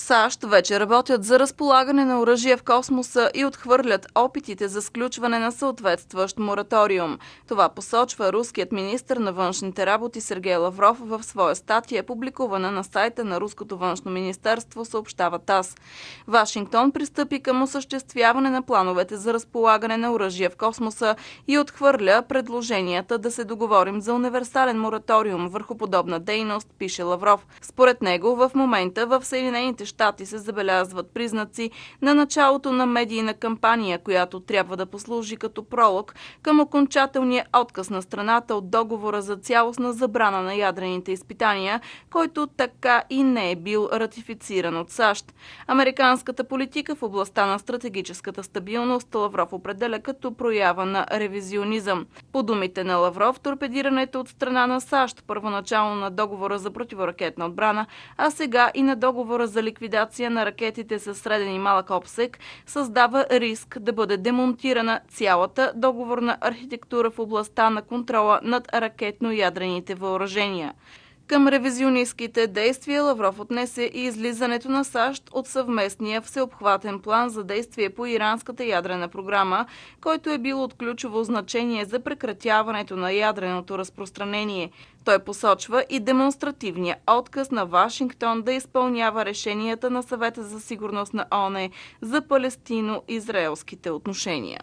САЩ вече работят за разполагане на оръжие в космоса и отхвърлят опитите за сключване на съответстващ мораториум. Това посочва руският министр на външните работи Сергей Лавров в своя статия, публикувана на сайта на Руското външно министерство, съобщава ТАС. Вашингтон пристъпи към осъществяване на плановете за разполагане на оръжие в космоса и отхвърля предложенията да се договорим за универсален мораториум върху подобна дейност, пише Лавров. Според него в момента в Съединените щати се забелязват признаци на началото на медийна кампания, която трябва да послужи като пролог към окончателния отказ на страната от договора за цялостна забрана на ядрените изпитания, който така и не е бил ратифициран от САЩ. Американската политика в областта на стратегическата стабилност Лавров определя като проява на ревизионизъм. По думите на Лавров, торпедирането от страна на САЩ първоначално на договора за противоракетна отбрана, а сега и на договора за ликвидация ликвидация на ракетите със среден и малък обсек създава риск да бъде демонтирана цялата договорна архитектура в областта на контрола над ракетно-ядрените въоръжения. Към ревизионистските действия Лавров отнесе и излизането на САЩ от съвместния всеобхватен план за действие по иранската ядрена програма, който е бил от ключово значение за прекратяването на ядреното разпространение. Той посочва и демонстративния отказ на Вашингтон да изпълнява решенията на съвета за сигурност на ОНЕ за палестино-израелските отношения.